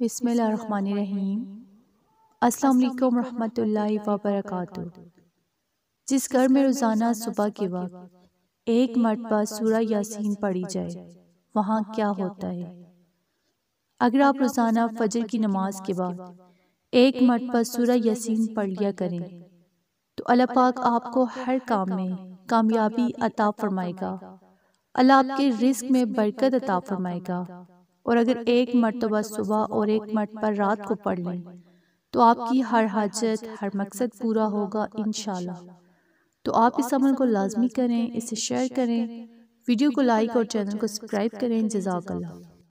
बिसमीम अस्सलाम रहमतुल्लाहि व बरकातहू जिस घर में रोज़ाना सुबह के वक्त एक मरतबा सूरह यासीन पढ़ी जाए वहाँ क्या होता है अगर आप रोज़ाना फजर की नमाज के बाद एक मरतबा सूरह यासीन पढ़ लिया करें तो अल्लाह पाक आपको हर काम में कामयाबी अता फरमाएगा अल्लाह आपके रिस्क में बरकत अता फरमाएगा और अगर एक मरतबा सुबह और एक पर रात को पढ़ लें तो, तो आपकी हर हाजत हर मकसद पूरा होगा इन तो, तो आप इस अमल को लाजमी करें इसे शेयर करें वीडियो को लाइक और चैनल को सब्सक्राइब करें जजाकल्ला